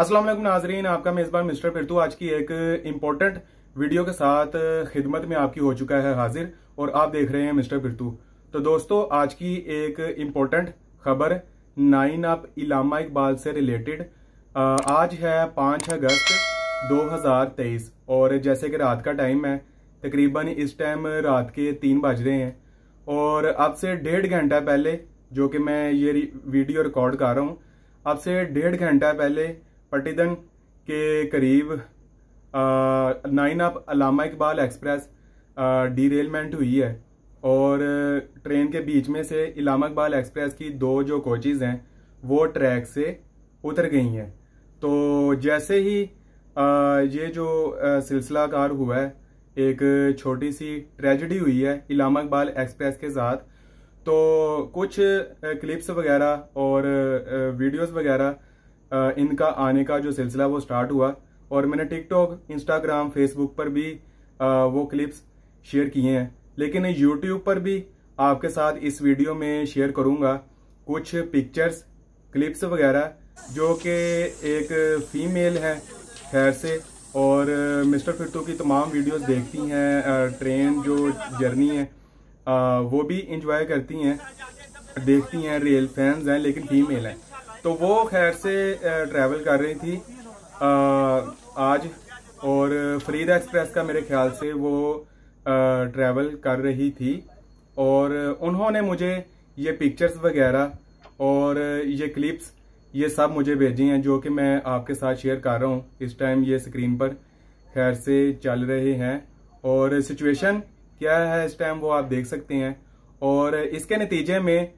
असलम नाजरीन आपका मेज़बान मिस्टर फिरतू आज की एक इम्पोर्टेंट वीडियो के साथ खिदमत में आपकी हो चुका है हाजिर और आप देख रहे हैं मिस्टर फिरतू तो दोस्तों आज की एक इम्पोर्टेंट खबर नाइन अप इलामा इकबाल से रिलेटेड आज है पाँच अगस्त 2023 और जैसे कि रात का टाइम है तकरीबन इस टाइम रात के तीन बज रहे हैं और अब से डेढ़ घंटा पहले जो कि मैं ये वीडियो रिकॉर्ड कर रहा हूँ अब से डेढ़ घंटा पहले पटीदंग के करीब nine up Allama Iqbal express derailment हुई है और ट्रेन के बीच में से इलामा इकबाल एक्सप्रेस की दो जो कोचिज हैं वो ट्रैक से उतर गई हैं तो जैसे ही आ, ये जो सिलसिलाकार हुआ है एक छोटी सी ट्रेजडी हुई है इलामा इकबाल एक्सप्रेस के साथ तो कुछ क्लिप्स वगैरह और वीडियोस वगैरह इनका आने का जो सिलसिला वो स्टार्ट हुआ और मैंने टिकटॉक इंस्टाग्राम फेसबुक पर भी वो क्लिप्स शेयर किए हैं लेकिन यूट्यूब पर भी आपके साथ इस वीडियो में शेयर करूंगा कुछ पिक्चर्स क्लिप्स वगैरह जो कि एक फीमेल है खैर से और मिस्टर फिटू की तमाम वीडियोस देखती हैं ट्रेन जो जर्नी है वो भी इंजॉय करती हैं देखती हैं रियल फैंस हैं लेकिन फीमेल हैं तो वो खैर से ट्रैवल कर रही थी आ, आज और फरीद एक्सप्रेस का मेरे ख्याल से वो ट्रैवल कर रही थी और उन्होंने मुझे ये पिक्चर्स वगैरह और ये क्लिप्स ये सब मुझे भेजी हैं जो कि मैं आपके साथ शेयर कर रहा हूँ इस टाइम ये स्क्रीन पर खैर से चल रहे हैं और सिचुएशन क्या है इस टाइम वो आप देख सकते हैं और इसके नतीजे में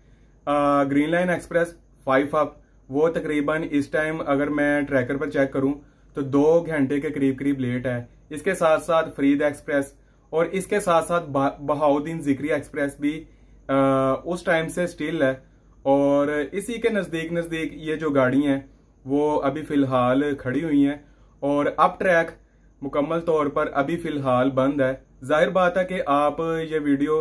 green line express five up वो तकरीबन इस टाइम अगर मैं ट्रैकर पर चेक करूं तो दो घंटे के करीब करीब लेट है इसके साथ साथ फरीद एक्सप्रेस और इसके साथ साथ बहाउद्दीन जिक्री एक्सप्रेस भी आ, उस टाइम से स्टिल है और इसी के नज़दीक नज़दीक ये जो गाड़ी हैं वो अभी फ़िलहाल खड़ी हुई हैं और अप ट्रैक मुकम्मल तौर पर अभी फ़िलहाल बंद है जाहिर बात है कि आप ये वीडियो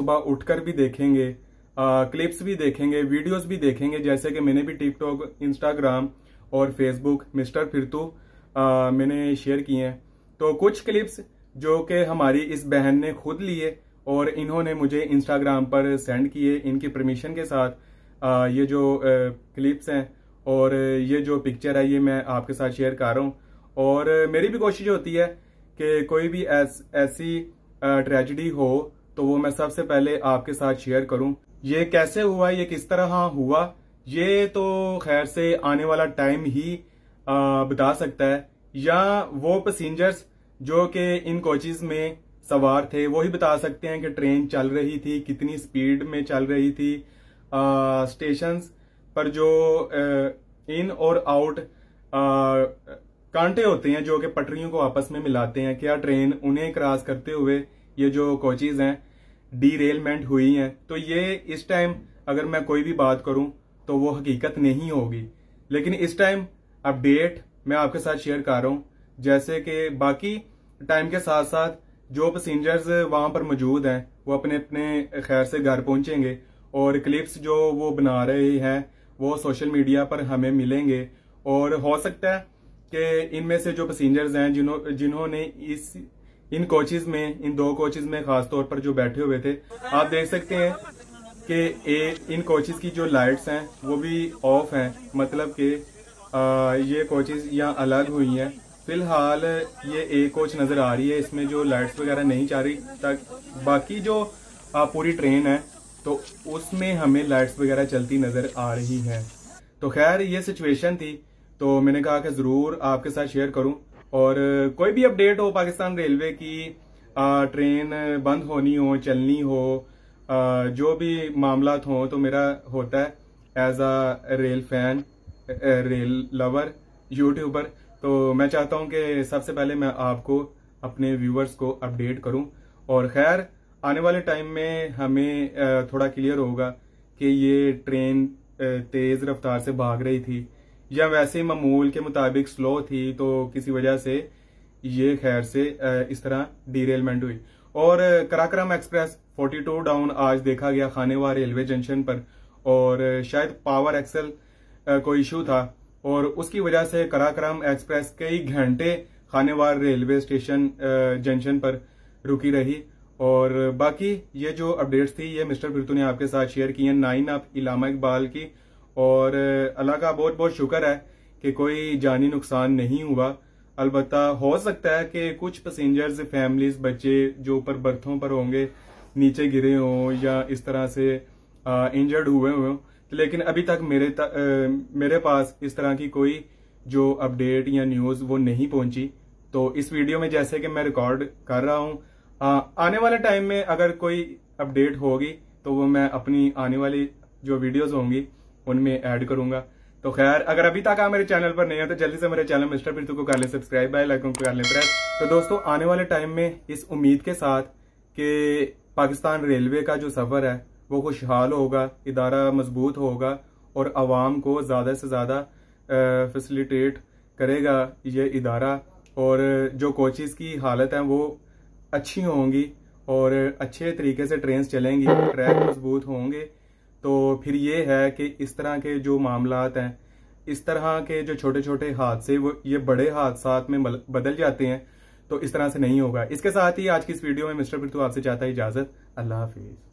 सुबह उठकर भी देखेंगे क्लिप्स भी देखेंगे वीडियोस भी देखेंगे जैसे कि मैंने भी टिकटॉक इंस्टाग्राम और फेसबुक मिस्टर फिरतू मैंने शेयर किए हैं तो कुछ क्लिप्स जो कि हमारी इस बहन ने खुद लिए और इन्होंने मुझे इंस्टाग्राम पर सेंड किए इनकी परमिशन के साथ आ, ये जो क्लिप्स हैं और ये जो पिक्चर है ये मैं आपके साथ शेयर कर रहा हूँ और मेरी भी कोशिश होती है कि कोई भी ऐस, ऐसी ट्रेजिडी हो तो वो मैं सबसे पहले आपके साथ शेयर करूँ ये कैसे हुआ ये किस तरह हुआ ये तो खैर से आने वाला टाइम ही आ, बता सकता है या वो पैसेंजर्स जो कि इन कोचिज में सवार थे वो ही बता सकते हैं कि ट्रेन चल रही थी कितनी स्पीड में चल रही थी स्टेशन पर जो इन और आउट कांटे होते हैं जो कि पटरियों को आपस में मिलाते हैं क्या ट्रेन उन्हें क्रॉस करते हुए ये जो कोचिज हैं डीरेलमेंट हुई हैं तो ये इस टाइम अगर मैं कोई भी बात करूं तो वो हकीकत नहीं होगी लेकिन इस टाइम अपडेट मैं आपके साथ शेयर कर रहा हूँ जैसे कि बाकी टाइम के साथ साथ जो पैसेंजर्स वहां पर मौजूद हैं वो अपने अपने खैर से घर पहुंचेंगे और क्लिप्स जो वो बना रहे हैं वो सोशल मीडिया पर हमें मिलेंगे और हो सकता है कि इनमें से जो पैसेंजर्स हैं जिन्हों जिन्होंने इस इन कोचेज में इन दो कोचेज में खास तौर पर जो बैठे हुए थे आप देख सकते हैं कि ए, इन कोचेज की जो लाइट्स हैं वो भी ऑफ हैं मतलब कि ये कोचेज यहाँ अलग हुई हैं फिलहाल ये ए कोच नज़र आ रही है इसमें जो लाइट्स वगैरह नहीं चाह रही तक बाकी जो आ, पूरी ट्रेन है तो उसमें हमें लाइट्स वगैरह चलती नज़र आ रही हैं तो खैर ये सिचुएशन थी तो मैंने कहा कि ज़रूर आपके साथ शेयर करूं और कोई भी अपडेट हो पाकिस्तान रेलवे की ट्रेन बंद होनी हो चलनी हो जो भी मामला हो तो मेरा होता है as a rail fan rail lover YouTuber तो मैं चाहता हूं कि सबसे पहले मैं आपको अपने व्यूवर्स को अपडेट करूं और खैर आने वाले टाइम में हमें थोड़ा क्लियर होगा कि ये ट्रेन तेज रफ्तार से भाग रही थी या वैसे ही मामूल के मुताबिक स्लो थी तो किसी वजह से ये खैर से इस तरह डीरेलमेंट हुई और कराक्रम एक्सप्रेस 42 डाउन आज देखा गया खानेवा रेलवे जंक्शन पर और शायद पावर एक्सल को इशू था और उसकी वजह से कराक्रम एक्सप्रेस कई घंटे खानेवार रेलवे स्टेशन जंक्शन पर रुकी रही और बाकी ये जो अपडेट्स थी ये मिस्टर फिरतू ने आपके साथ शेयर की है नाइन आप इलामा इकबाल की और अल्लाह का बहुत बहुत शुक्र है कि कोई जानी नुकसान नहीं हुआ अलबत् हो सकता है कि कुछ पैसेंजर्स फैमिलीज बच्चे जो ऊपर बर्थों पर होंगे नीचे गिरे हों या इस तरह से इंजर्ड हुए हों लेकिन अभी तक मेरे तक मेरे पास इस तरह की कोई जो अपडेट या न्यूज़ वो नहीं पहुंची तो इस वीडियो में जैसे कि मैं रिकॉर्ड कर रहा हूं आने वाले टाइम में अगर कोई अपडेट होगी तो वो मैं अपनी आने वाली जो वीडियोस होंगी उनमें ऐड करूंगा तो खैर अगर अभी तक आप मेरे चैनल पर नहीं है तो जल्दी से मेरे चैनल मिस्टर पिंटू को कर लें सब्सक्राइब बाय लाइक कर लें प्रेस तो दोस्तों आने वाले टाइम में इस उम्मीद के साथ कि पाकिस्तान रेलवे का जो सफ़र है वो खुशहाल होगा इदारा मजबूत होगा और आवाम को ज़्यादा से ज़्यादा फैसिलिटेट करेगा ये इदारा और जो कोचिज़ की हालत है वो अच्छी होंगी और अच्छे तरीके से ट्रेन चलेंगी ट्रैक मजबूत होंगे तो फिर ये है कि इस तरह के जो मामला हैं इस तरह के जो छोटे छोटे हादसे वो ये बड़े हादसा में बदल जाते हैं तो इस तरह से नहीं होगा इसके साथ ही आज की इस वीडियो में मिस्टर पृथु आपसे चाहता है इजाजत अल्लाह हाफिज़